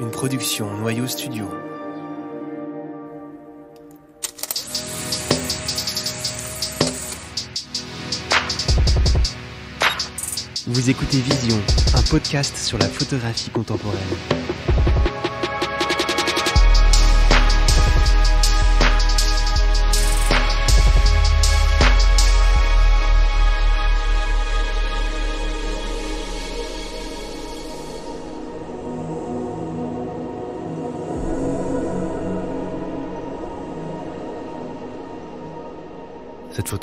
une production Noyau Studio. Vous écoutez Vision, un podcast sur la photographie contemporaine.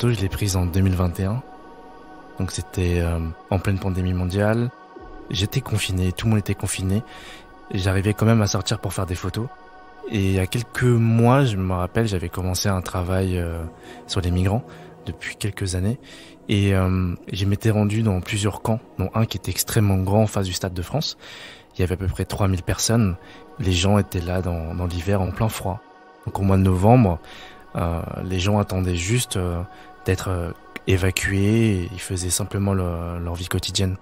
je l'ai prise en 2021. Donc c'était euh, en pleine pandémie mondiale. J'étais confiné, tout le monde était confiné. J'arrivais quand même à sortir pour faire des photos. Et il y a quelques mois, je me rappelle, j'avais commencé un travail euh, sur les migrants depuis quelques années. Et euh, je m'étais rendu dans plusieurs camps, dont un qui était extrêmement grand en face du Stade de France. Il y avait à peu près 3000 personnes. Les gens étaient là dans, dans l'hiver en plein froid. Donc au mois de novembre, euh, les gens attendaient juste euh, d'être euh, évacués et ils faisaient simplement leur vie quotidienne.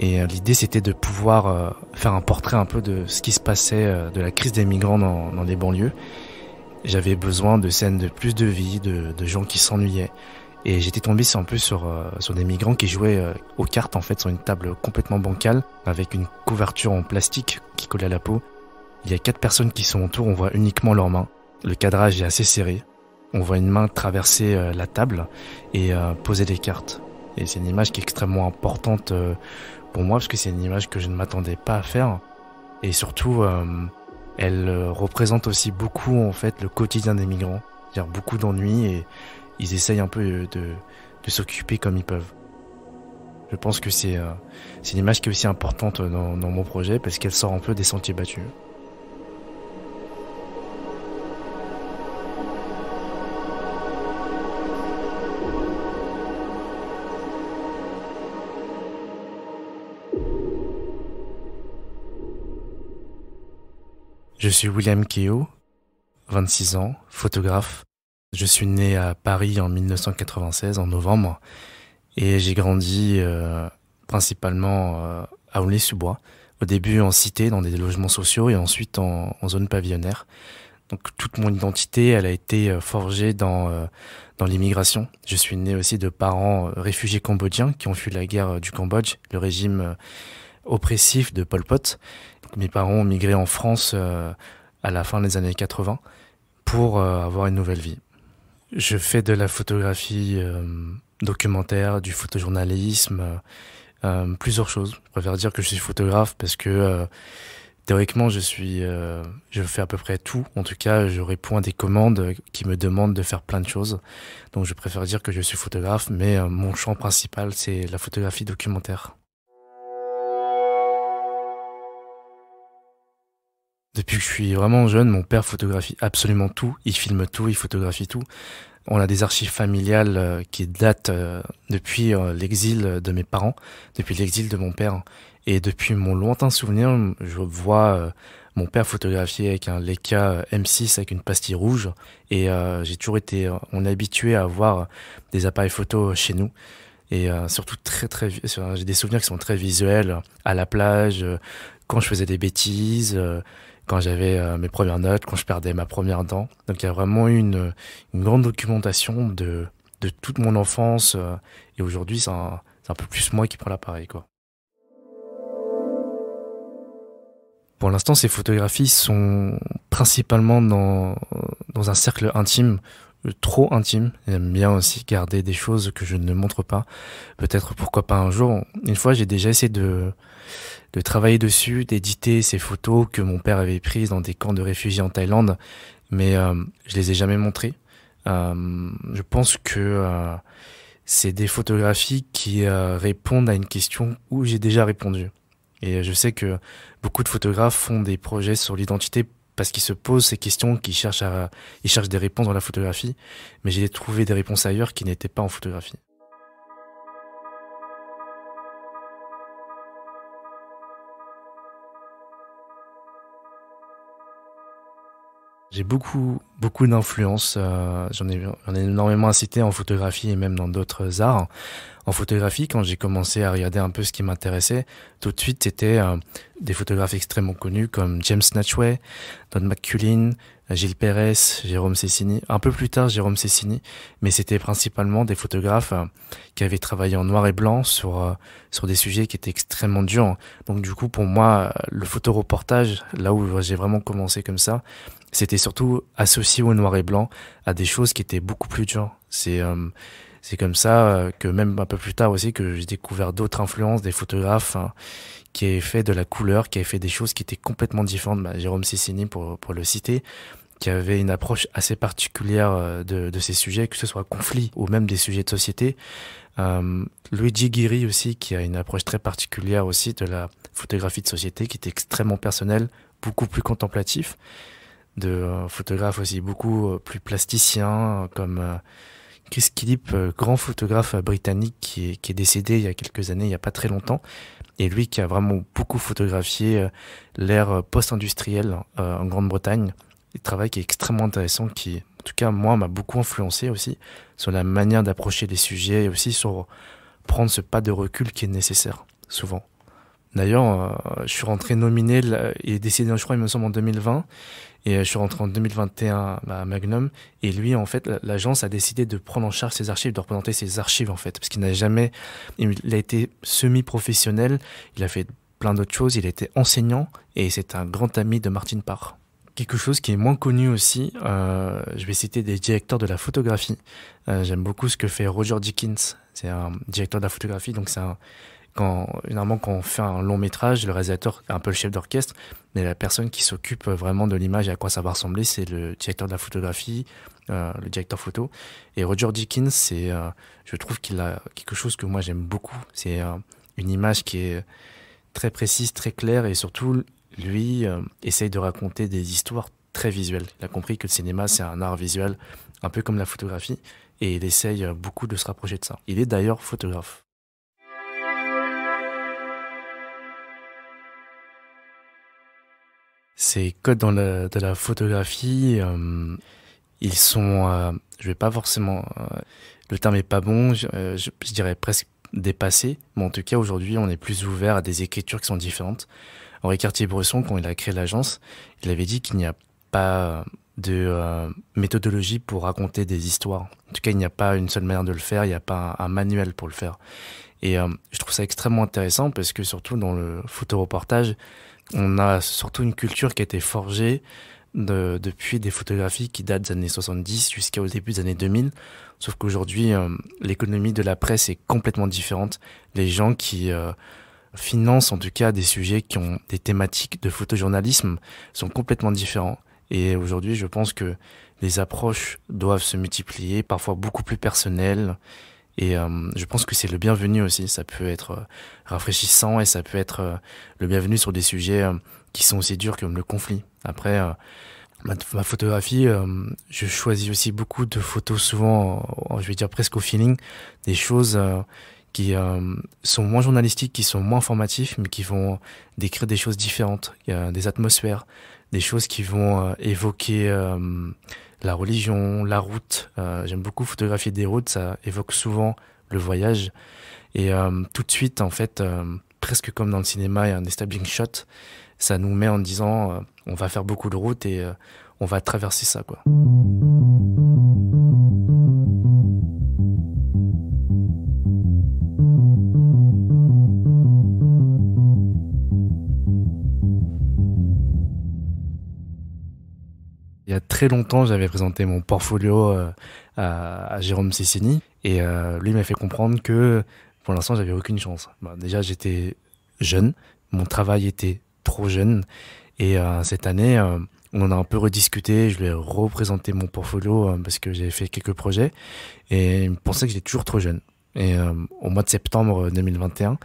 Et l'idée, c'était de pouvoir faire un portrait un peu de ce qui se passait de la crise des migrants dans, les banlieues. J'avais besoin de scènes de plus de vie, de, gens qui s'ennuyaient. Et j'étais tombé un peu sur, sur des migrants qui jouaient aux cartes, en fait, sur une table complètement bancale, avec une couverture en plastique qui collait à la peau. Il y a quatre personnes qui sont autour, on voit uniquement leurs mains. Le cadrage est assez serré. On voit une main traverser euh, la table et euh, poser des cartes. Et c'est une image qui est extrêmement importante euh, pour moi parce que c'est une image que je ne m'attendais pas à faire. Et surtout, elle représente aussi beaucoup en fait le quotidien des migrants. C'est-à-dire beaucoup d'ennuis et ils essayent un peu de, s'occuper comme ils peuvent. Je pense que c'est une image qui est aussi importante dans mon projet parce qu'elle sort un peu des sentiers battus. Je suis William Keo, 26 ans, photographe. Je suis né à Paris en 1996, en novembre, et j'ai grandi euh, principalement euh, à Aulnay-sous-Bois, au début en cité, dans des logements sociaux, et ensuite en, zone pavillonnaire. Donc toute mon identité, elle a été euh, forgée dans, dans l'immigration. Je suis né aussi de parents réfugiés cambodgiens qui ont fui la guerre du Cambodge, le régime oppressif de Pol Pot. Mes parents ont migré en France euh, à la fin des années 80 pour euh, avoir une nouvelle vie. Je fais de la photographie euh, documentaire, du photojournalisme, plusieurs choses. Je préfère dire que je suis photographe parce que théoriquement, je suis, je fais à peu près tout. En tout cas, je réponds à des commandes qui me demandent de faire plein de choses. Donc, je préfère dire que je suis photographe, mais mon champ principal, c'est la photographie documentaire. Depuis que je suis vraiment jeune, mon père photographie absolument tout. Il filme tout, il photographie tout. On a des archives familiales euh, qui datent euh, depuis euh, l'exil de mes parents, depuis l'exil de mon père. Et depuis mon lointain souvenir, je vois mon père photographier avec un Leica M6 avec une pastille rouge. Et j'ai toujours été, on est habitué à avoir des appareils photo chez nous et surtout très très j'ai des souvenirs qui sont très visuels à la plage quand je faisais des bêtises quand j'avais euh, mes premières notes, quand je perdais ma première dent. Donc il y a vraiment eu une, grande documentation de, toute mon enfance. Euh, et aujourd'hui, c'est un, peu plus moi qui prends l'appareil. Pour l'instant, ces photographies sont principalement dans un cercle intime euh, trop intime. J'aime bien aussi garder des choses que je ne montre pas. Peut-être pourquoi pas un jour. Une fois, j'ai déjà essayé de, travailler dessus, d'éditer ces photos que mon père avait prises dans des camps de réfugiés en Thaïlande, mais euh, je les ai jamais montrées. Euh, je pense que c'est des photographies qui répondent à une question où j'ai déjà répondu. Et je sais que beaucoup de photographes font des projets sur l'identité parce qu'ils se posent ces questions, qu'ils cherchent, à, ils cherchent des réponses dans la photographie, mais j'ai trouvé des réponses ailleurs qui n'étaient pas en photographie. J'ai beaucoup, beaucoup d'influences. Euh, j'en ai, ai énormément incité en photographie et même dans d'autres arts. En photographie, quand j'ai commencé à regarder un peu ce qui m'intéressait, tout de suite, c'était euh, des photographes extrêmement connus comme James Natchway, Don McCullin, Gilles Pérez, Jérôme Cessini. Un peu plus tard, Jérôme Cessini, mais c'était principalement des photographes euh, qui avaient travaillé en noir et blanc sur sur des sujets qui étaient extrêmement durs. Donc du coup, pour moi, le photoreportage, là où j'ai vraiment commencé comme ça c'était surtout associé au noir et blanc à des choses qui étaient beaucoup plus dures. C'est euh, c'est comme ça euh, que même un peu plus tard aussi que j'ai découvert d'autres influences des photographes hein, qui avaient fait de la couleur, qui avaient fait des choses qui étaient complètement différentes. Bah, Jérôme Sissini pour, pour le citer, qui avait une approche assez particulière euh, de, de ces sujets, que ce soit conflit ou même des sujets de société. Euh, Luigi Guiri aussi, qui a une approche très particulière aussi de la photographie de société, qui est extrêmement personnelle, beaucoup plus contemplatif de euh, photographes aussi beaucoup euh, plus plasticiens, euh, comme Chris Killip, grand photographe britannique qui est, décédé il y a quelques années, il n'y a pas très longtemps, et lui qui a vraiment beaucoup photographié l'ère post-industrielle en Grande-Bretagne. Il travail qui est extrêmement intéressant, qui, en tout cas, moi, m'a beaucoup influencé aussi sur la manière d'approcher les sujets et aussi sur prendre ce pas de recul qui est nécessaire, souvent. D'ailleurs, euh, je suis rentré nominé, il est décédé, je crois, il me semble, en 2020. Et euh, je suis rentré en 2021 bah, à Magnum. Et lui, en fait, l'agence a décidé de prendre en charge ses archives, de représenter ses archives, en fait. Parce qu'il n'a jamais. Il a été semi-professionnel. Il a fait plein d'autres choses. Il a été enseignant. Et c'est un grand ami de Martin Parr. Quelque chose qui est moins connu aussi, euh, je vais citer des directeurs de la photographie. J'aime beaucoup ce que fait Roger Dickens. C'est un directeur de la photographie. Donc, c'est un quand, généralement, quand on fait un long métrage, le réalisateur est un peu le chef d'orchestre, mais la personne qui s'occupe vraiment de l'image et à quoi ça va ressembler, c'est le directeur de la photographie, euh, le directeur photo. Et Roger Dickens, c'est, euh, je trouve qu'il a quelque chose que moi j'aime beaucoup. C'est euh, une image qui est très précise, très claire, et surtout, lui essaye de raconter des histoires très visuelles. Il a compris que le cinéma, c'est un art visuel, un peu comme la photographie, et il essaye beaucoup de se rapprocher de ça. Il est d'ailleurs photographe. Ces codes dans la, de la photographie, euh, ils sont, Je euh, je vais pas forcément, euh, le terme est pas bon, je, dirais presque dépassé, mais en tout cas aujourd'hui on est plus ouvert à des écritures qui sont différentes. Henri Cartier-Bresson, quand il a créé l'agence, il avait dit qu'il n'y a pas de méthodologie pour raconter des histoires. En tout cas, il n'y a pas une seule manière de le faire, il n'y a pas un, manuel pour le faire. Et je trouve ça extrêmement intéressant parce que surtout dans le photoreportage, on a surtout une culture qui a été forgée depuis des photographies qui datent des années 70 jusqu'au début des années 2000. Sauf qu'aujourd'hui, euh, l'économie de la presse est complètement différente. Les gens qui euh, financent en tout cas des sujets qui ont des thématiques de photojournalisme sont complètement différents. Et aujourd'hui, je pense que les approches doivent se multiplier, parfois beaucoup plus personnelles et euh, je pense que c'est le bienvenu aussi. Ça peut être euh, rafraîchissant et ça peut être euh, le bienvenu sur des sujets qui sont aussi durs comme le conflit. Après, ma, ma, photographie, je choisis aussi beaucoup de photos souvent, je vais dire presque au feeling, des choses qui euh, sont moins journalistiques, qui sont moins informatifs, mais qui vont décrire des choses différentes, des atmosphères, des choses qui vont euh, évoquer euh, la religion, la route. J'aime beaucoup photographier des routes, ça évoque souvent le voyage. Et tout de suite, en fait, presque comme dans le cinéma, il y a un establishing shot, ça nous met en disant on va faire beaucoup de routes et on va traverser ça. quoi. Il y a très longtemps, j'avais présenté mon portfolio euh, à, Jérôme Sissini et euh, lui m'a fait comprendre que pour l'instant, j'avais aucune chance. déjà, j'étais jeune, mon travail était trop jeune et euh, cette année, on a un peu rediscuté, je lui ai représenté mon portfolio parce que j'avais fait quelques projets et il pensait que j'étais toujours trop jeune. Et au mois de septembre 2021,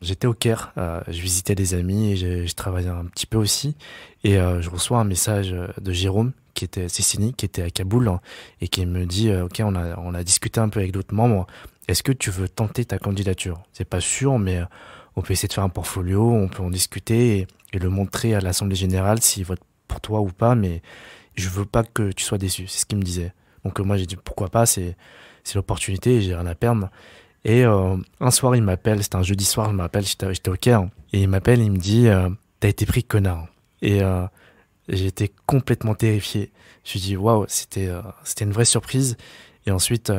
j'étais au Caire, euh, je visitais des amis et je, travaillais un petit peu aussi. Et euh, je reçois un message euh, de Jérôme, qui était Cécini, qui était à Kaboul, hein, et qui me dit Ok, on a, on a discuté un peu avec d'autres membres, est-ce que tu veux tenter ta candidature C'est pas sûr, mais on peut essayer de faire un portfolio, on peut en discuter et, le montrer à l'Assemblée Générale s'il votent pour toi ou pas, mais je veux pas que tu sois déçu, c'est ce qu'il me disait. Donc moi j'ai dit pourquoi pas, c'est l'opportunité, j'ai rien à perdre. Et euh, un soir, il m'appelle, c'était un jeudi soir, il m'appelle, j'étais au Caire, et il m'appelle, il me dit euh, T'as été pris, connard. Et euh, j'étais complètement terrifié. Je me suis dit Waouh, c'était une vraie surprise. Et ensuite,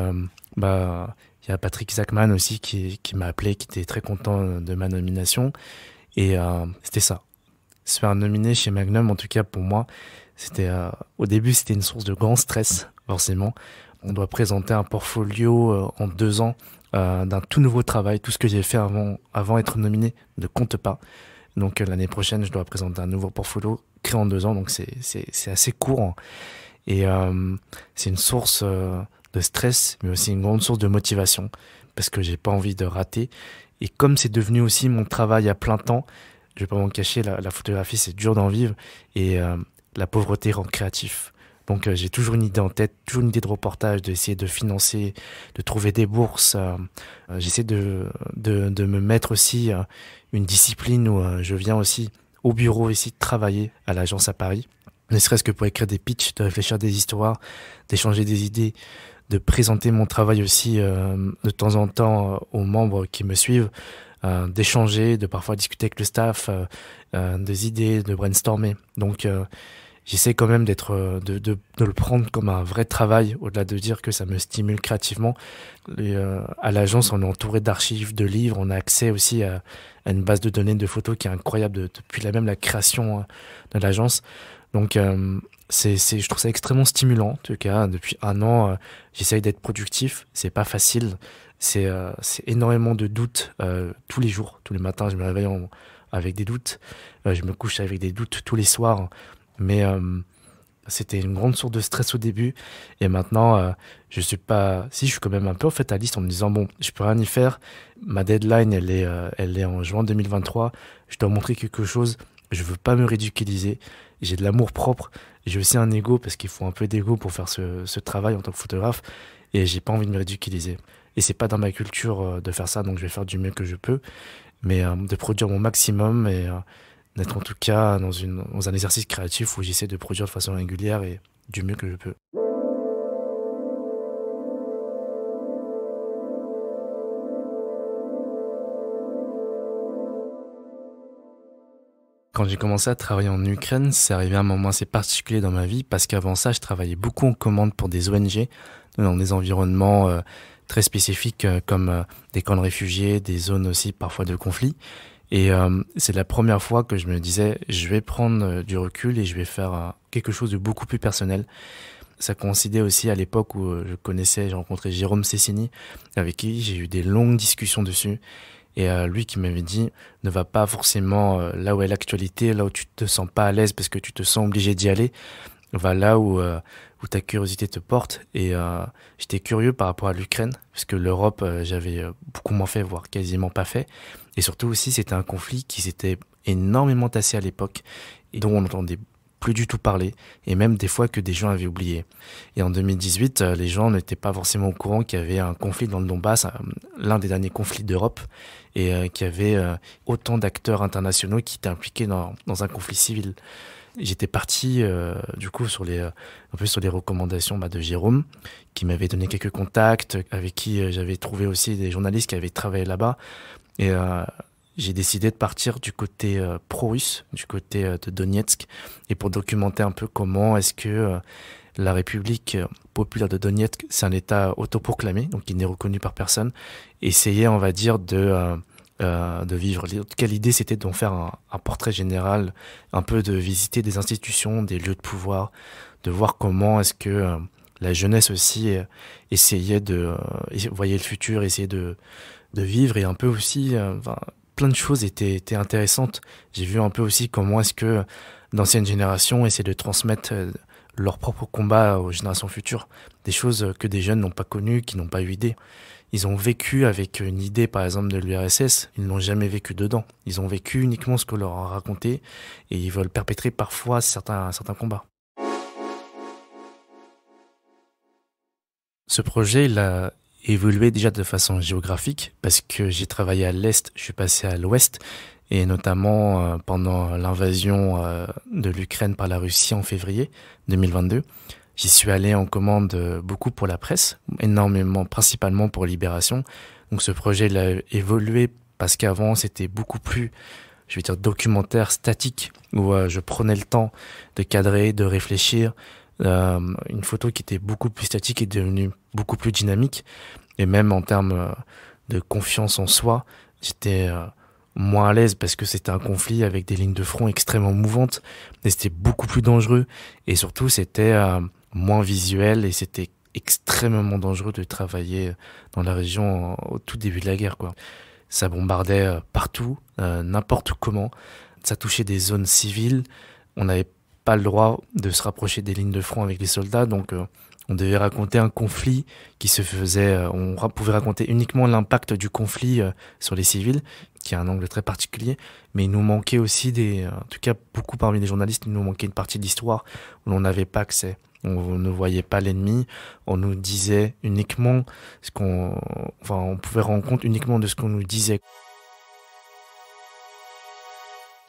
bah, il y a Patrick Zachman aussi qui, qui m'a appelé, qui était très content de ma nomination. Et c'était ça. Se faire nominer chez Magnum, en tout cas pour moi, c'était au début, c'était une source de grand stress, forcément. On doit présenter un portfolio en deux ans euh, d'un tout nouveau travail. Tout ce que j'ai fait avant, avant être nominé ne compte pas. Donc euh, l'année prochaine, je dois présenter un nouveau portfolio créé en deux ans. Donc c'est assez court. Hein. Et euh, c'est une source de stress, mais aussi une grande source de motivation parce que j'ai pas envie de rater. Et comme c'est devenu aussi mon travail à plein temps, je vais pas m'en cacher, la photographie c'est dur d'en vivre et la pauvreté rend créatif. Donc euh, j'ai toujours une idée en tête, toujours une idée de reportage, d'essayer de financer, de trouver des bourses. Euh, euh, j'essaie de, de, de, me mettre aussi une discipline où je viens aussi au bureau ici travailler à l'agence à Paris, ne serait-ce que pour écrire des pitchs, de réfléchir des histoires, d'échanger des idées, de présenter mon travail aussi de temps en temps aux membres qui me suivent. d'échanger, de parfois discuter avec le staff, des idées, de brainstormer. Donc j'essaie quand même d'être, euh, de, de, de, le prendre comme un vrai travail, au-delà de dire que ça me stimule créativement. Et, euh, à l'agence, on est entouré d'archives, de livres, on a accès aussi à, une base de données de photos qui est incroyable depuis la même la création euh, de l'agence. Donc, c'est c'est, je trouve ça extrêmement stimulant. En tout cas, depuis un an, j'essaie j'essaye d'être productif. C'est pas facile. C'est, c'est énormément de doutes tous les jours. Tous les matins, je me réveille avec des doutes. je me couche avec des doutes tous les soirs. Mais euh, c'était une grande source de stress au début. Et maintenant, euh, je suis pas. Si, je suis quand même un peu en fait en me disant bon, je peux rien y faire. Ma deadline, elle est, euh, elle est en juin 2023. Je dois montrer quelque chose. Je veux pas me ridiculiser. J'ai de l'amour propre. J'ai aussi un ego parce qu'il faut un peu d'ego pour faire ce, travail en tant que photographe. Et j'ai pas envie de me ridiculiser. Et c'est pas dans ma culture de faire ça, donc je vais faire du mieux que je peux, mais de produire mon maximum et d'être en tout cas dans, un exercice créatif où j'essaie de produire de façon régulière et du mieux que je peux. Quand j'ai commencé à travailler en Ukraine, c'est arrivé à un moment assez particulier dans ma vie parce qu'avant ça, je travaillais beaucoup en commande pour des ONG dans des environnements euh, très spécifiques euh, comme euh, des camps de réfugiés, des zones aussi parfois de conflits. Et euh, c'est la première fois que je me disais, je vais prendre euh, du recul et je vais faire euh, quelque chose de beaucoup plus personnel. Ça coïncidait aussi à l'époque où je connaissais, j'ai rencontré Jérôme Cessini, avec qui j'ai eu des longues discussions dessus. Et lui qui m'avait dit, ne va pas forcément là où est l'actualité, là où tu te sens pas à l'aise parce que tu te sens obligé d'y aller, va là où où ta curiosité te porte. Et euh, j'étais curieux par rapport à l'Ukraine, parce que l'Europe, euh, j'avais euh, beaucoup moins fait, voire quasiment pas fait. Et surtout aussi, c'était un conflit qui s'était énormément tassé à l'époque, et dont on n'entendait plus du tout parler, et même des fois que des gens avaient oublié. Et en 2018, les gens n'étaient pas forcément au courant qu'il y avait un conflit dans le Donbass, l'un des derniers conflits d'Europe, et qu'il y avait autant d'acteurs internationaux qui étaient impliqués dans, dans un conflit civil. J'étais parti euh, du coup sur les, peu sur les recommandations bah, de Jérôme, qui m'avait donné quelques contacts, avec qui euh, j'avais trouvé aussi des journalistes qui avaient travaillé là-bas. Et euh, j'ai décidé de partir du côté pro-russe, du côté de Donetsk, et pour documenter un peu comment est-ce que la République populaire de Donetsk, c'est un État autoproclamé, donc il n'est reconnu par personne, essayer on va dire, de euh, de vivre. Quelle idée c'était d'en faire un, portrait général, un peu de visiter des institutions, des lieux de pouvoir, de voir comment est-ce que euh, la jeunesse aussi euh, essayait de voyait le futur, essayait de, de, vivre et un peu aussi, plein de choses étaient, étaient intéressantes. J'ai vu un peu aussi comment est-ce que d'anciennes générations essaient de transmettre leur propre combat aux générations futures, des choses que des jeunes n'ont pas connues, qui n'ont pas eu idée. Ils ont vécu avec une idée, par exemple, de l'URSS. Ils n'ont jamais vécu dedans. Ils ont vécu uniquement ce qu'on leur a raconté et ils veulent perpétrer parfois certains, certains combats. Ce projet, il a évolué déjà de façon géographique parce que j'ai travaillé à l'Est, je suis passé à l'Ouest et notamment euh, pendant l'invasion euh, de l'Ukraine par la Russie en février 2022. J'y suis allé en commande euh, beaucoup pour la presse, énormément, principalement pour Libération. Donc ce projet il a évolué parce qu'avant c'était beaucoup plus, je vais dire, documentaire, statique, où euh, je prenais le temps de cadrer, de réfléchir. Euh, une photo qui était beaucoup plus statique est devenue beaucoup plus dynamique. Et même en termes de confiance en soi, j'étais moins à l'aise parce que c'était un conflit avec des lignes de front extrêmement mouvantes. Et c'était beaucoup plus dangereux. Et surtout, c'était moins visuel et c'était extrêmement dangereux de travailler euh, dans la région euh, au tout début de la guerre. Quoi. Ça bombardait euh, partout, n'importe comment. Ça touchait des zones civiles. On n'avait pas le droit de se rapprocher des lignes de front avec les soldats, donc on devait raconter un conflit qui se faisait. on pouvait raconter uniquement l'impact du conflit sur les civils, qui a un angle très particulier. Mais il nous manquait aussi des, en tout cas beaucoup parmi les journalistes, il nous manquait une partie de l'histoire où l'on n'avait pas accès. On ne voyait pas l'ennemi, on nous disait uniquement ce qu'on. Enfin, on pouvait rendre compte uniquement de ce qu'on nous disait.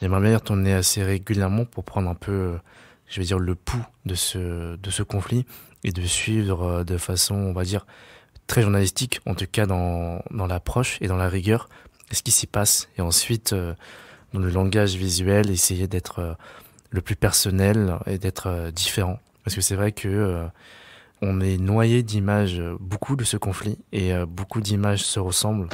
J'aimerais bien qu'on est assez régulièrement pour prendre un peu, je vais dire, le pouls de ce, de ce conflit et de suivre euh, de façon, on va dire, très journalistique, en tout cas dans, dans l'approche et dans la rigueur, ce qui s'y passe. Et ensuite, euh, dans le langage visuel, essayer d'être euh, le plus personnel et d'être différent. Parce que c'est vrai que euh, on est noyé d'images, euh, beaucoup de ce conflit, et euh, beaucoup d'images se ressemblent.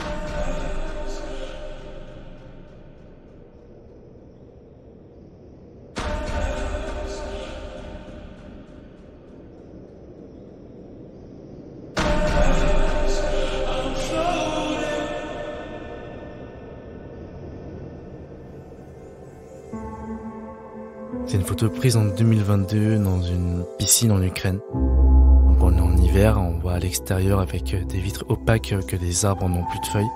en 2022 dans une piscine en Ukraine. on est en hiver, on voit à l'extérieur avec euh, des vitres opaques euh, que les arbres n'ont plus de feuilles.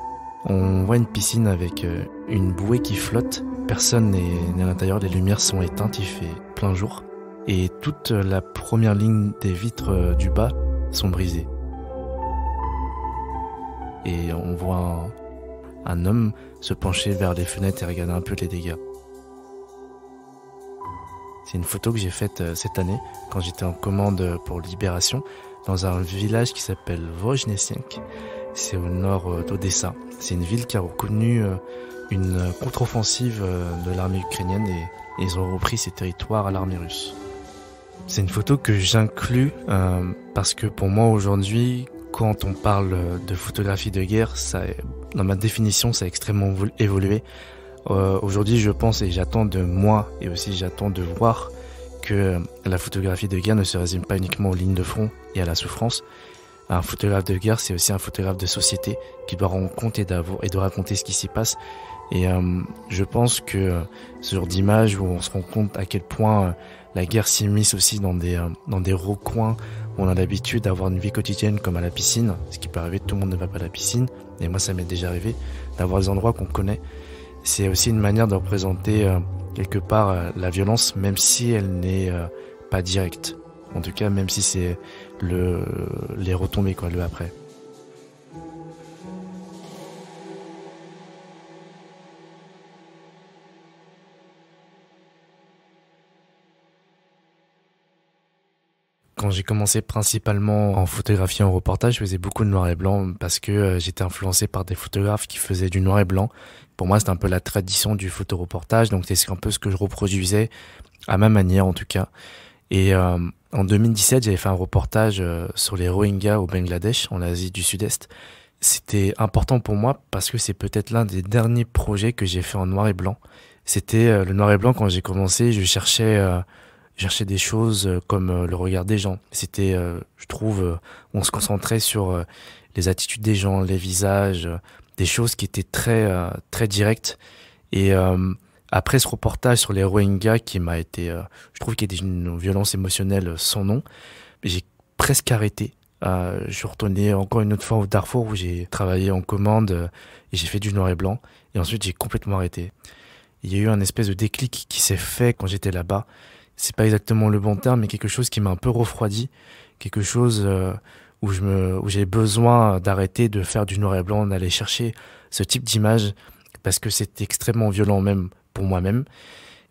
On voit une piscine avec euh, une bouée qui flotte. Personne n'est à l'intérieur, les lumières sont éteintes, il fait plein jour. Et toute la première ligne des vitres du bas sont brisées. Et on voit un homme se pencher vers les fenêtres et regarder un peu les dégâts. C'est une photo que j'ai faite euh, cette année quand j'étais en commande euh, pour Libération dans un village qui s'appelle Vojnesienk, C'est au nord euh, d'Odessa. C'est une ville qui a reconnu une contre-offensive de l'armée ukrainienne et, ils ont repris ces territoires à l'armée russe. C'est une photo que j'inclus parce que pour moi aujourd'hui, quand on parle de photographie de guerre, ça, dans ma définition, ça a extrêmement évolué. Euh, aujourd'hui, je pense et j'attends de moi et aussi j'attends de voir que la photographie de guerre ne se résume pas uniquement aux lignes de front et à la souffrance. Un photographe de guerre, c'est aussi un photographe de société qui doit rendre compte et, et de raconter ce qui s'y passe. Et euh, je pense que ce genre d'image où on se rend compte à quel point euh, la guerre s'immisce aussi dans des, dans des recoins où on a l'habitude d'avoir une vie quotidienne comme à la piscine, ce qui peut arriver, tout le monde ne va pas à la piscine, et moi ça m'est déjà arrivé, d'avoir des endroits qu'on connaît c'est aussi une manière de représenter euh, quelque part euh, la violence, même si elle n'est euh, pas directe. En tout cas, même si c'est le, les retombées, quoi, le après. Quand j'ai commencé principalement en photographie en reportage, je faisais beaucoup de noir et blanc parce que euh, j'étais influencé par des photographes qui faisaient du noir et blanc. Pour moi, c'était un peu la tradition du photoreportage, donc c'est un peu ce que je reproduisais à ma manière en tout cas. Et euh, en 2017, j'avais fait un reportage euh, sur les Rohingyas au Bangladesh, en Asie du Sud-Est. C'était important pour moi parce que c'est peut-être l'un des derniers projets que j'ai fait en noir et blanc. C'était le noir et blanc quand j'ai commencé, je cherchais chercher des choses euh, comme euh, le regard des gens. C'était, euh, je trouve, on se concentrait sur les attitudes des gens, les visages, des choses qui étaient très, très directes. Et après ce reportage sur les Rohingyas qui m'a été, je trouve qu'il y a une violence émotionnelle sans nom, j'ai presque arrêté. je suis retourné encore une autre fois au Darfour où j'ai travaillé en commande et j'ai fait du noir et blanc. Et ensuite, j'ai complètement arrêté. Il y a eu un espèce de déclic qui s'est fait quand j'étais là-bas c'est pas exactement le bon terme, mais quelque chose qui m'a un peu refroidi, quelque chose euh, où je me, où j'ai besoin d'arrêter de faire du noir et blanc, d'aller chercher ce type d'image parce que c'est extrêmement violent même pour moi-même.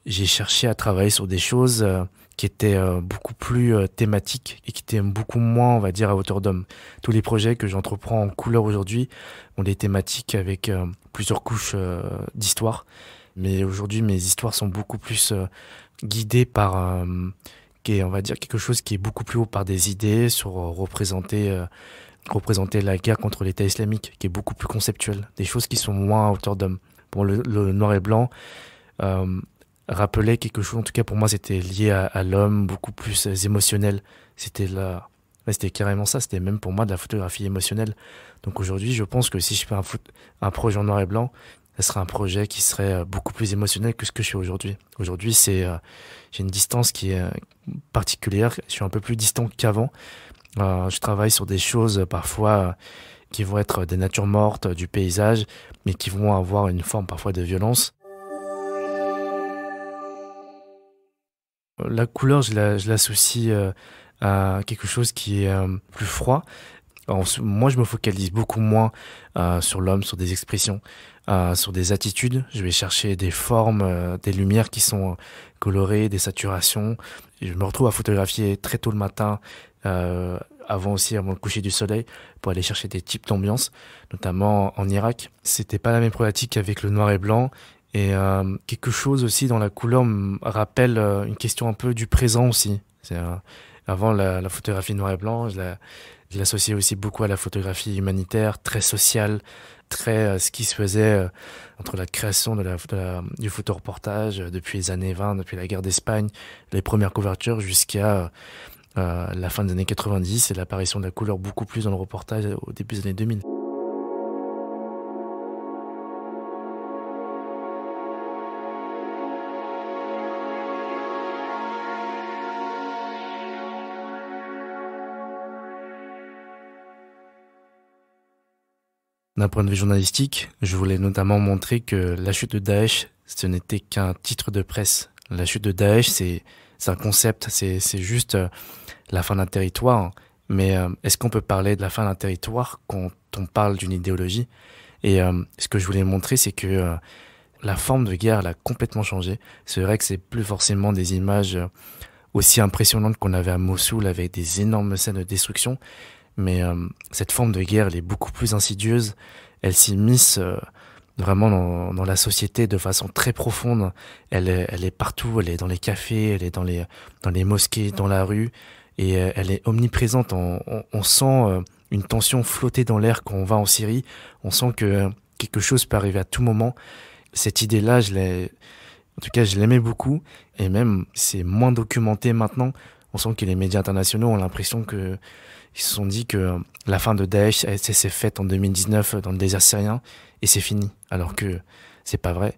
J'ai cherché à travailler sur des choses euh, qui étaient euh, beaucoup plus thématiques et qui étaient beaucoup moins, on va dire, à hauteur d'homme. Tous les projets que j'entreprends en couleur aujourd'hui ont des thématiques avec plusieurs couches d'histoire mais aujourd'hui, mes histoires sont beaucoup plus euh, guidées par, euh, on va dire, quelque chose qui est beaucoup plus haut par des idées sur euh, représenter, représenter la guerre contre l'État islamique, qui est beaucoup plus conceptuel. Des choses qui sont moins à hauteur d'homme. Pour le, noir et blanc, rappelait quelque chose, en tout cas pour moi, c'était lié à, l'homme, beaucoup plus émotionnel. C'était la, c'était carrément ça, c'était même pour moi de la photographie émotionnelle. Donc aujourd'hui, je pense que si je fais un projet en noir et blanc, ce serait un projet qui serait euh, beaucoup plus émotionnel que ce que je suis aujourd'hui. Aujourd'hui, c'est euh, j'ai une distance qui est euh, particulière. Je suis un peu plus distant qu'avant. je travaille sur des choses parfois qui vont être des natures mortes, du paysage, mais qui vont avoir une forme parfois de violence. La couleur, je l'associe à quelque chose qui est plus froid, moi, je me focalise beaucoup moins euh, sur l'homme, sur des expressions, euh, sur des attitudes. Je vais chercher des formes, euh, des lumières qui sont colorées, des saturations. je me retrouve à photographier très tôt le matin, avant aussi, avant le coucher du soleil, pour aller chercher des types d'ambiance, notamment en Irak. C'était pas la même problématique avec le noir et blanc. Et quelque chose aussi dans la couleur me rappelle une question un peu du présent aussi. avant la, photographie noir et blanc, la, il l'associais aussi beaucoup à la photographie humanitaire, très sociale, très euh, ce qui se faisait euh, entre la création de la, du photoreportage euh, depuis les années 20, depuis la guerre d'Espagne, les premières couvertures jusqu'à la fin des années 90 et l'apparition de la couleur beaucoup plus dans le reportage au début des années 2000. D'un point de vue journalistique, je voulais notamment montrer que la chute de Daesh, ce n'était qu'un titre de presse. La chute de Daesh, c'est un concept, c'est juste euh, la fin d'un territoire. Mais euh, est-ce qu'on peut parler de la fin d'un territoire quand on parle d'une idéologie Et euh, ce que je voulais montrer, c'est que la forme de guerre elle a complètement changé. C'est vrai que c'est plus forcément des images aussi impressionnantes qu'on avait à Mossoul avec des énormes scènes de destruction, mais euh, cette forme de guerre, elle est beaucoup plus insidieuse. Elle s'immisce euh, vraiment dans, la société de façon très profonde. Elle, est partout. Elle est dans les cafés, elle est dans les, dans les mosquées, dans la rue. Et euh, elle est omniprésente. On, sent une tension flotter dans l'air quand on va en Syrie. On sent que quelque chose peut arriver à tout moment. Cette idée-là, je En tout cas, je l'aimais beaucoup. Et même, c'est moins documenté maintenant. On sent que les médias internationaux ont l'impression que ils se sont dit que euh, la fin de Daesh s'est faite en 2019 euh, dans le désert syrien et c'est fini. Alors que c'est pas vrai.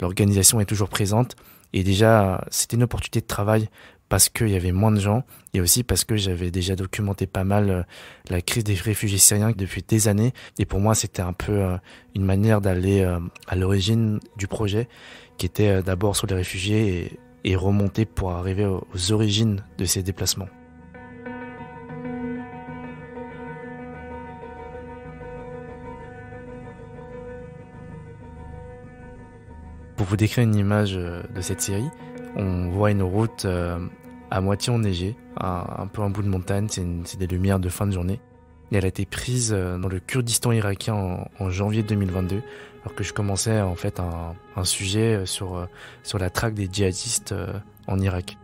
L'organisation est toujours présente et déjà, c'était une opportunité de travail parce qu'il y avait moins de gens et aussi parce que j'avais déjà documenté pas mal euh, la crise des réfugiés syriens depuis des années. Et pour moi, c'était un peu une manière d'aller à l'origine du projet qui était d'abord sur les réfugiés et, remonter pour arriver aux origines de ces déplacements. Pour vous décrire une image euh, de cette série, on voit une route euh, à moitié enneigée, un, peu en bout de montagne, c'est des lumières de fin de journée. Et elle a été prise euh, dans le Kurdistan irakien en, janvier 2022, alors que je commençais en fait un, sujet sur, sur la traque des djihadistes en Irak.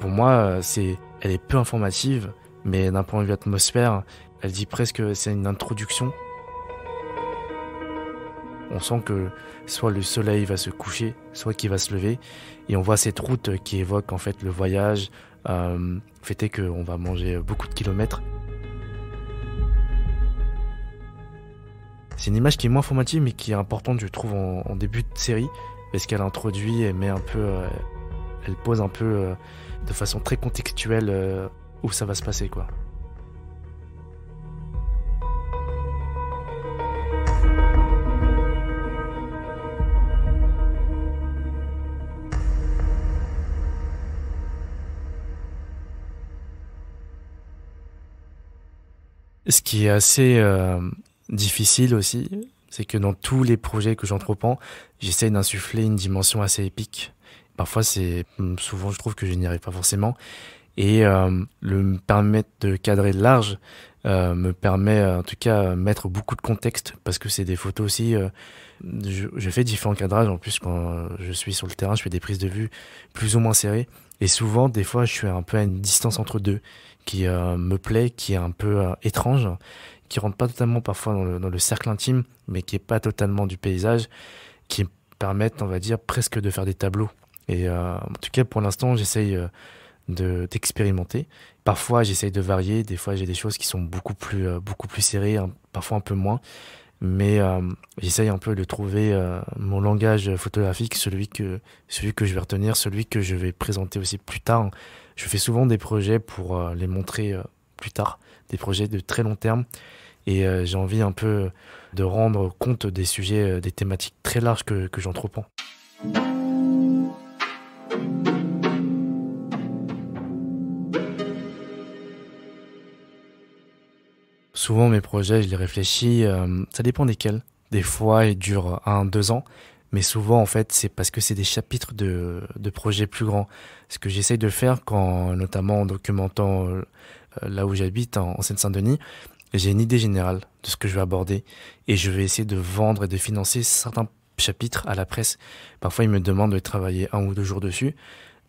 Pour moi, c'est, elle est peu informative, mais d'un point de vue atmosphère, elle dit presque c'est une introduction. On sent que soit le soleil va se coucher, soit qu'il va se lever, et on voit cette route qui évoque en fait le voyage, euh, fait est qu'on va manger beaucoup de kilomètres. C'est une image qui est moins formative mais qui est importante je trouve en, début de série, parce qu'elle introduit et met un peu, euh, elle pose un peu euh, de façon très contextuelle euh, où ça va se passer quoi. Ce qui est assez euh, difficile aussi, c'est que dans tous les projets que j'entreprends, j'essaie d'insuffler une dimension assez épique. Parfois, c'est hmm, souvent, je trouve que je n'y arrive pas forcément. Et euh, le permettre de cadrer de large euh, me permet, en tout cas, mettre beaucoup de contexte parce que c'est des photos aussi. je, fais différents cadrages. En plus, quand je suis sur le terrain, je fais des prises de vue plus ou moins serrées. Et souvent, des fois, je suis un peu à une distance entre deux qui euh, me plaît, qui est un peu euh, étrange, qui rentre pas totalement parfois dans le, cercle intime, mais qui est pas totalement du paysage, qui permettent, on va dire, presque de faire des tableaux. Et euh, en tout cas, pour l'instant, j'essaye de d'expérimenter. Parfois, j'essaye de varier. Des fois, j'ai des choses qui sont beaucoup plus, beaucoup plus serrées, parfois un peu moins. Mais j'essaye un peu de trouver mon langage photographique, celui que, celui que je vais retenir, celui que je vais présenter aussi plus tard. Je fais souvent des projets pour euh, les montrer euh, plus tard, des projets de très long terme. Et euh, j'ai envie un peu de rendre compte des sujets, des thématiques très larges que, j'entreprends. Souvent mes projets, je les réfléchis, ça dépend desquels. Des fois, ils durent un, deux ans. Mais souvent, en fait, c'est parce que c'est des chapitres de, de projets plus grands. Ce que j'essaye de faire, quand, notamment en documentant euh, euh, là où j'habite, en, en Seine-Saint-Denis, j'ai une idée générale de ce que je vais aborder et je vais essayer de vendre et de financer certains chapitres à la presse. Parfois, ils me demandent de travailler un ou deux jours dessus.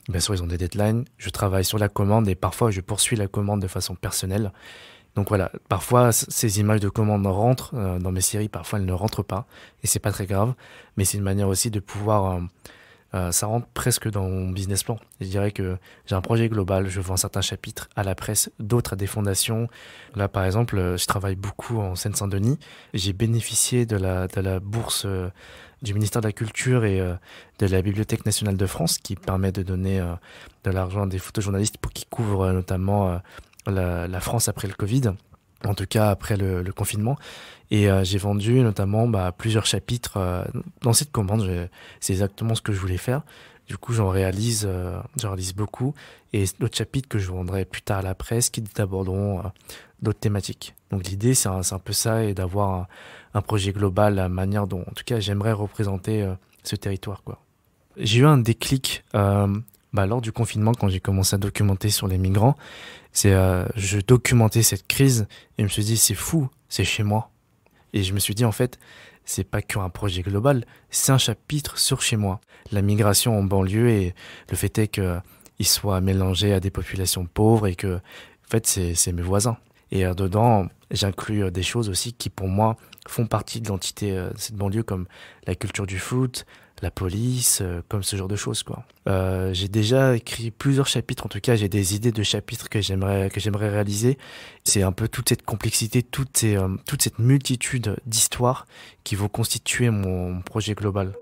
Bien sûr, ils ont des deadlines. Je travaille sur la commande et parfois, je poursuis la commande de façon personnelle. Donc voilà, parfois ces images de commandes rentrent euh, dans mes séries, parfois elles ne rentrent pas, et c'est pas très grave, mais c'est une manière aussi de pouvoir. Euh, euh, ça rentre presque dans mon business plan. Je dirais que j'ai un projet global, je vends certains chapitres à la presse, d'autres à des fondations. Là, par exemple, je travaille beaucoup en Seine-Saint-Denis. J'ai bénéficié de la, bourse du ministère de la Culture et de la Bibliothèque nationale de France qui permet de donner de l'argent à des photojournalistes pour qu'ils couvrent notamment la, France après le Covid, en tout cas après le, confinement. Et euh, j'ai vendu notamment bah, plusieurs chapitres euh, dans cette commande. C'est exactement ce que je voulais faire. Du coup, j'en réalise, euh, beaucoup. Et d'autres chapitres que je vendrai plus tard à la presse qui aborderont d'autres thématiques. Donc l'idée, c'est un, peu ça et d'avoir un, projet global, la manière dont, en tout cas, j'aimerais représenter ce territoire. J'ai eu un déclic bah, lors du confinement quand j'ai commencé à documenter sur les migrants. C'est, euh, je documentais cette crise et je me suis dit, c'est fou, c'est chez moi. Et je me suis dit, en fait, c'est pas qu'un projet global, c'est un chapitre sur chez moi. La migration en banlieue et le fait est qu'il soit mélangé à des populations pauvres et que, en fait, c'est mes voisins. Et euh, dedans, j'inclus euh, des choses aussi qui, pour moi, font partie de l'entité de cette banlieue, comme la culture du foot, la police, euh, comme ce genre de choses quoi. Euh, j'ai déjà écrit plusieurs chapitres, en tout cas j'ai des idées de chapitres que j'aimerais que j'aimerais réaliser. C'est un peu toute cette complexité, toute, euh, toute cette multitude d'histoires qui vont constituer mon projet global.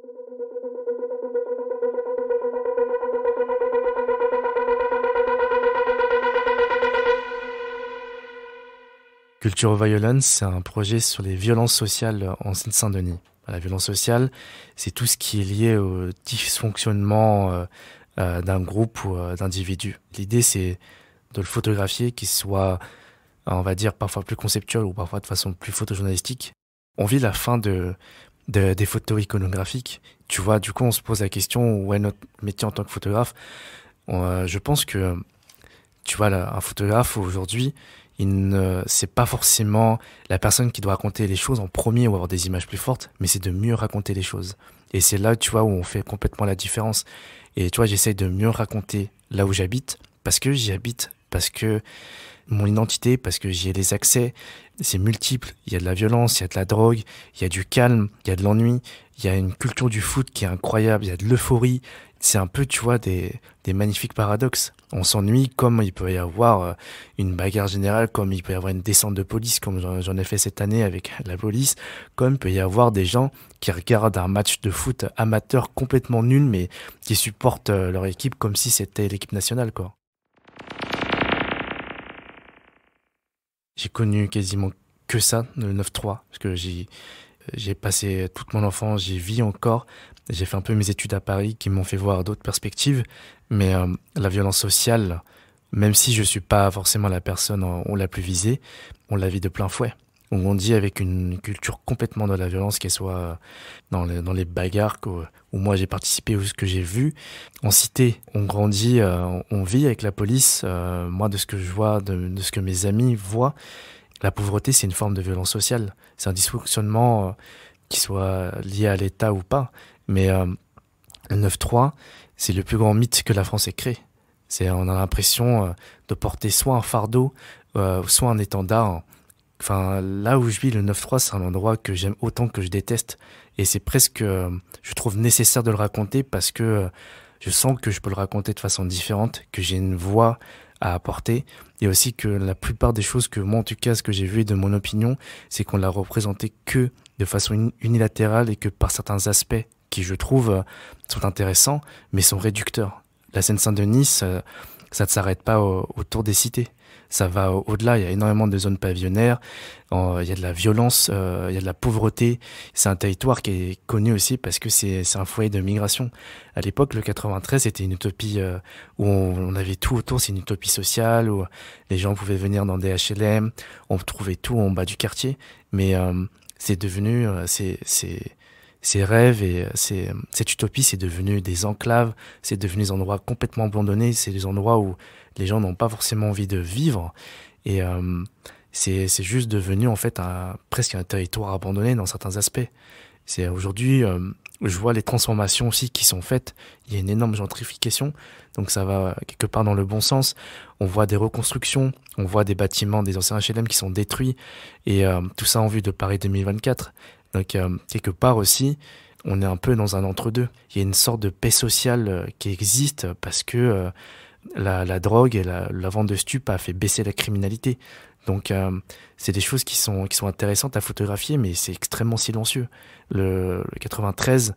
Culture Violence, c'est un projet sur les violences sociales en Seine-Saint-Denis la violence sociale, c'est tout ce qui est lié au dysfonctionnement euh, euh, d'un groupe ou euh, d'individus. L'idée, c'est de le photographier, qu'il soit, on va dire, parfois plus conceptuel ou parfois de façon plus photojournalistique. On vit la fin de, des photos iconographiques. Tu vois, du coup, on se pose la question où est notre métier en tant que photographe. je pense que, tu vois, un photographe aujourd'hui, ne, c'est pas forcément la personne qui doit raconter les choses en premier ou avoir des images plus fortes, mais c'est de mieux raconter les choses. Et c'est là, tu vois, où on fait complètement la différence. Et tu vois, j'essaye de mieux raconter là où j'habite, parce que j'y habite, parce que mon identité, parce que j'y ai les accès, c'est multiple. Il y a de la violence, il y a de la drogue, il y a du calme, il y a de l'ennui, il y a une culture du foot qui est incroyable, il y a de l'euphorie, c'est un peu, tu vois, des, magnifiques paradoxes. On s'ennuie comme il peut y avoir euh, une bagarre générale, comme il peut y avoir une descente de police, comme j'en ai fait cette année avec la police, comme il peut y avoir des gens qui regardent un match de foot amateur complètement nul, mais qui supportent euh, leur équipe comme si c'était l'équipe nationale, J'ai connu quasiment que ça, le 9-3, parce que j'ai j'ai passé toute mon enfance, j'y vis encore, j'ai fait un peu mes études à Paris qui m'ont fait voir d'autres perspectives, mais euh, la violence sociale, même si je ne suis pas forcément la personne on la plus visée, on la vit de plein fouet. On grandit avec une culture complètement de la violence, qu'elle soit dans les, bagarres où moi j'ai participé ou ce que j'ai vu. En cité, on grandit, euh, on vit avec la police. Euh, moi, de ce que je vois, de ce que mes amis voient, la pauvreté, c'est une forme de violence sociale. C'est un dysfonctionnement qui soit lié à l'État ou pas. Mais euh, le 9-3, c'est le plus grand mythe que la France ait créé. C'est, on a l'impression euh, de porter soit un fardeau, euh, soit un étendard. Enfin, là où je vis, le 9-3, c'est un endroit que j'aime autant que je déteste. Et c'est presque, je trouve nécessaire de le raconter parce que je sens que je peux le raconter de façon différente, que j'ai une voix à apporter. Et aussi que la plupart des choses que moi, en tout cas, ce que j'ai vu de mon opinion, c'est qu'on l'a représenté que de façon unilatérale et que par certains aspects qui je trouve euh, sont intéressants, mais sont réducteurs. La Seine-Saint-Denis, ça, ne s'arrête pas autour des cités. Ça va au-delà. Il y a énormément de zones pavillonnaires. il y a de la violence, euh, il y a de la pauvreté. C'est un territoire qui est connu aussi parce que c'est un foyer de migration. À l'époque, le 93, c'était une utopie euh, où on, avait tout autour. C'est une utopie sociale où les gens pouvaient venir dans des HLM. On trouvait tout en bas du quartier. Mais c'est devenu, c'est ces rêves et euh, ces, euh, cette utopie, c'est devenu des enclaves, c'est devenu des endroits complètement abandonnés, c'est des endroits où les gens n'ont pas forcément envie de vivre. Et euh, c'est juste devenu en fait un, presque un territoire abandonné dans certains aspects. C'est aujourd'hui, je vois les transformations aussi qui sont faites. Il y a une énorme gentrification, donc ça va quelque part dans le bon sens. On voit des reconstructions, on voit des bâtiments des anciens HLM qui sont détruits, et tout ça en vue de Paris 2024. Donc, euh, quelque part aussi, on est un peu dans un entre-deux. Il y a une sorte de paix sociale euh, qui existe parce que euh, la, drogue et la, vente de stupes a fait baisser la criminalité. Donc, c'est des choses qui sont, qui sont intéressantes à photographier, mais c'est extrêmement silencieux. Le, 93,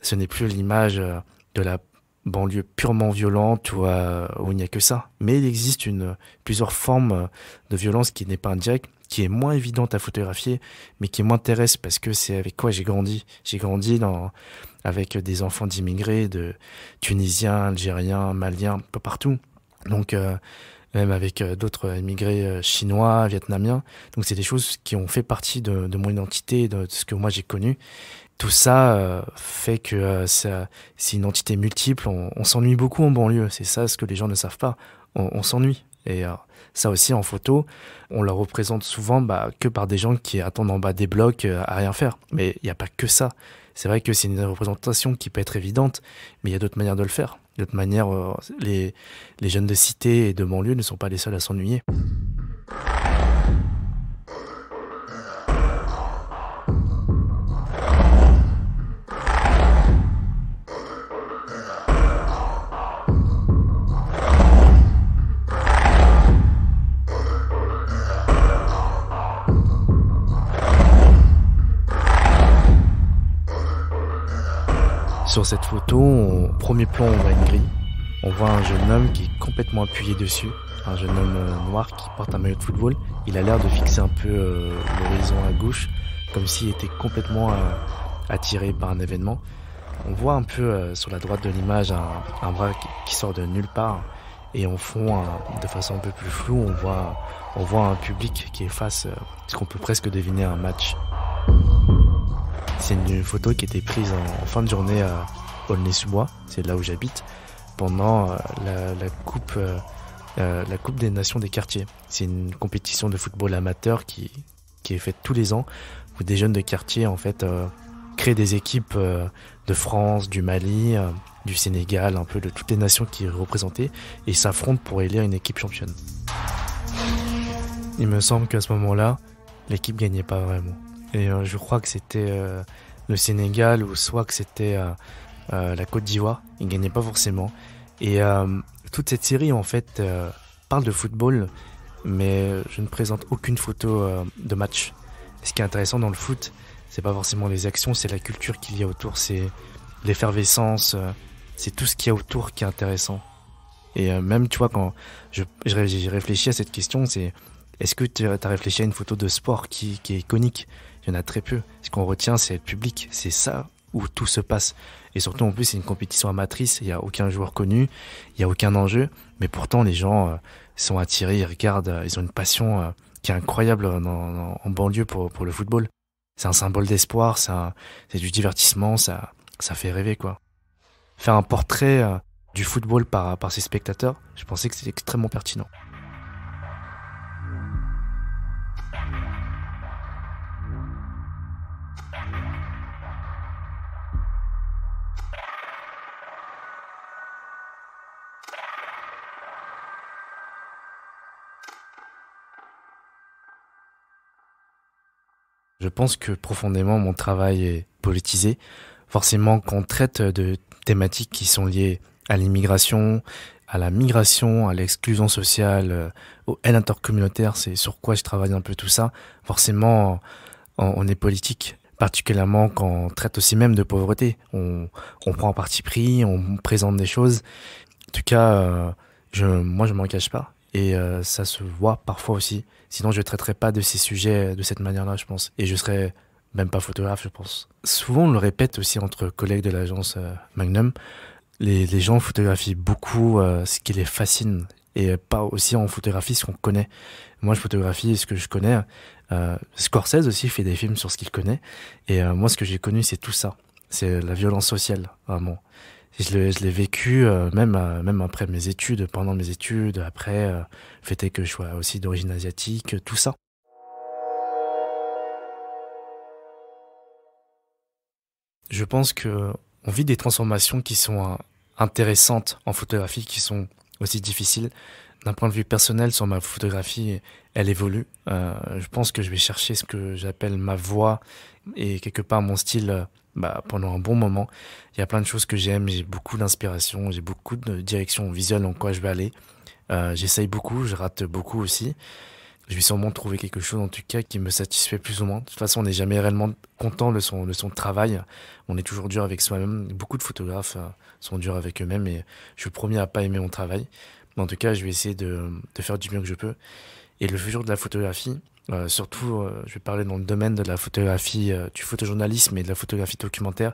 ce n'est plus l'image de la banlieue purement violente où, où il n'y a que ça. Mais il existe une, plusieurs formes de violence qui n'est pas indirecte qui est moins évidente à photographier, mais qui m'intéresse parce que c'est avec quoi j'ai grandi. J'ai grandi dans, avec des enfants d'immigrés, de Tunisiens, Algériens, Maliens, peu partout. Donc, euh, même avec euh, d'autres immigrés euh, chinois, vietnamiens. Donc, c'est des choses qui ont fait partie de, mon identité, de, ce que moi j'ai connu. Tout ça fait que c'est une entité multiple. On, s'ennuie beaucoup en banlieue. C'est ça ce que les gens ne savent pas. On, on s'ennuie. Et ça aussi en photo, on la représente souvent bah, que par des gens qui attendent en bas des blocs euh, à rien faire. Mais il n'y a pas que ça. C'est vrai que c'est une représentation qui peut être évidente, mais il y a d'autres manières de le faire. D'autres manières, euh, les, les jeunes de cité et de banlieue ne sont pas les seuls à s'ennuyer. Sur cette photo, au premier plan, on voit une grille. On voit un jeune homme qui est complètement appuyé dessus. Un jeune homme euh, noir qui porte un maillot de football. Il a l'air de fixer un peu euh, l'horizon à gauche, comme s'il était complètement euh, attiré par un événement. On voit un peu sur la droite de l'image un, bras qui sort de nulle part. Et en fond, de façon un peu plus floue, on voit, on voit un public qui est face, ce qu'on peut presque deviner un match. C'est une photo qui a été prise en, fin de journée à Aulnay-sous-Bois, c'est là où j'habite, pendant euh, la, coupe, euh, euh, la Coupe des Nations des quartiers. C'est une compétition de football amateur qui, est faite tous les ans, où des jeunes de quartier en fait créent des équipes de France, du Mali, du Sénégal, un peu de toutes les nations qui sont représentées, et s'affrontent pour élire une équipe championne. Il me semble qu'à ce moment-là, l'équipe gagnait pas vraiment. Et euh, je crois que c'était euh, le Sénégal ou soit que c'était euh, la Côte d'Ivoire. ne gagnaient pas forcément. Et toute cette série, en fait, parle de football, mais je ne présente aucune photo de match. Ce qui est intéressant dans le foot, ce n'est pas forcément les actions, c'est la culture qu'il y a autour, c'est l'effervescence, c'est tout ce qu'il y a autour qui est intéressant. Et même, tu vois, quand j'ai réfléchi à cette question, c'est est-ce que tu as réfléchi à une photo de sport qui, qui est iconique il y en a très peu. Ce qu'on retient, c'est le public. C'est ça où tout se passe. Et surtout, en plus, c'est une compétition amatrice. Il n'y a aucun joueur connu, il n'y a aucun enjeu. Mais pourtant, les gens euh, sont attirés, ils regardent, euh, ils ont une passion euh, qui est incroyable en banlieue pour, pour le football. C'est un symbole d'espoir, c'est du divertissement, ça, ça fait rêver, quoi. Faire un portrait du football par, par ses spectateurs, je pensais que c'était extrêmement pertinent. Je pense que profondément, mon travail est politisé. Forcément, quand on traite de thématiques qui sont liées à l'immigration, à la migration, à l'exclusion sociale, euh, au haine intercommunautaire, c'est sur quoi je travaille un peu tout ça. Forcément, on est politique, particulièrement quand on traite aussi même de pauvreté. On, prend un parti pris, on présente des choses. En tout cas, euh, je, moi, je m'en cache pas. Et euh, ça se voit parfois aussi. Sinon, je ne traiterais pas de ces sujets de cette manière-là, je pense. Et je serais même pas photographe, je pense. Souvent, on le répète aussi entre collègues de l'agence euh, Magnum. Les, gens photographient beaucoup euh, ce qui les fascine et pas aussi en photographie ce qu'on connaît. Moi, je photographie ce que je connais. Scorsese aussi fait des films sur ce qu'il connaît. Et moi, ce que j'ai connu, c'est tout ça. C'est la violence sociale, vraiment je l'ai vécu euh, même, euh, même après mes études, pendant mes études, après, euh, que je sois aussi d'origine asiatique, euh, tout ça. Je pense que on vit des transformations qui sont intéressantes en photographie, qui sont aussi difficiles. D'un point de vue personnel, sur ma photographie, elle évolue. je pense que je vais chercher ce que j'appelle ma voix et quelque part mon style bah, pendant un bon moment. Il y a plein de choses que j'aime, j'ai beaucoup d'inspiration, j'ai beaucoup de direction visuelles en quoi je vais aller. Euh, j'essaye beaucoup, je rate beaucoup aussi. Je vais sûrement trouver quelque chose en tout cas qui me satisfait plus ou moins. De toute façon, on n'est jamais réellement content de son, de son travail. On est toujours dur avec soi-même. Beaucoup de photographes euh, sont durs avec eux-mêmes et je suis à pas aimer mon travail. Mais en tout cas, je vais essayer de, de faire du mieux que je peux. Et le futur de la photographie, euh, surtout, euh, je vais parler dans le domaine de la photographie, euh, du photojournalisme et de la photographie documentaire.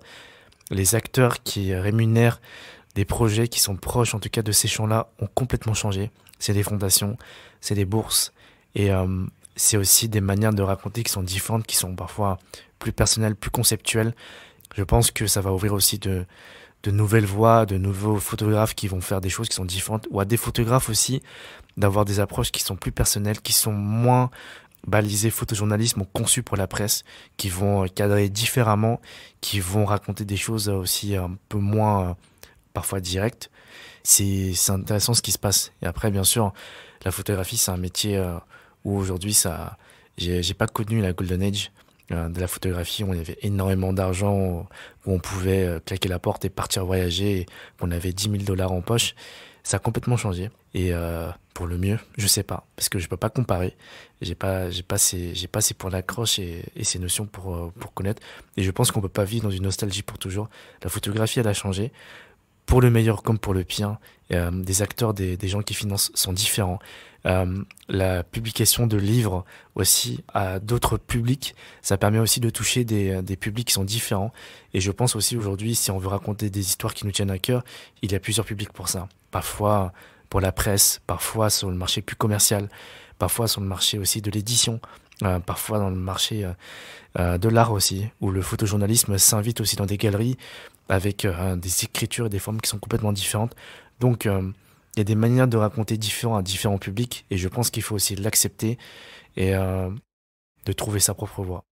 Les acteurs qui rémunèrent des projets qui sont proches, en tout cas, de ces champs-là, ont complètement changé. C'est des fondations, c'est des bourses, et c'est aussi des manières de raconter qui sont différentes, qui sont parfois plus personnelles, plus conceptuelles. Je pense que ça va ouvrir aussi de, de nouvelles voies, de nouveaux photographes qui vont faire des choses qui sont différentes, ou à des photographes aussi, d'avoir des approches qui sont plus personnelles, qui sont moins balisés photojournalisme ont conçu pour la presse, qui vont euh, cadrer différemment, qui vont raconter des choses euh, aussi euh, un peu moins parfois directes. C'est intéressant ce qui se passe. Et après, bien sûr, la photographie, c'est un métier où aujourd'hui, ça, j'ai pas connu la Golden Age de la photographie, où il y avait énormément d'argent, où on pouvait claquer la porte et partir voyager, où on avait 10 000 dollars en poche ça a complètement changé. Et euh, pour le mieux, je sais pas, parce que je peux pas comparer. J'ai pas, j'ai pas ces, j'ai pas ces points d'accroche et, et, ces notions pour, euh, pour connaître. Et je pense qu'on peut pas vivre dans une nostalgie pour toujours. La photographie, elle a changé pour le meilleur comme pour le pire, euh, des acteurs, des, gens qui financent sont différents. Euh, la publication de livres aussi à d'autres publics, ça permet aussi de toucher euh, des, publics qui sont différents. Et je pense aussi aujourd'hui, si on veut raconter des histoires qui nous tiennent à cœur, il y a plusieurs publics pour ça. Parfois pour la presse, parfois sur le marché plus commercial, parfois sur le marché aussi de l'édition. parfois dans le marché de l'art aussi, où le photojournalisme s'invite aussi dans des galeries avec euh, des écritures et des formes qui sont complètement différentes. Donc, euh, il y a des manières de raconter différents à différents publics, et je pense qu'il faut aussi l'accepter et euh, de trouver sa propre voie.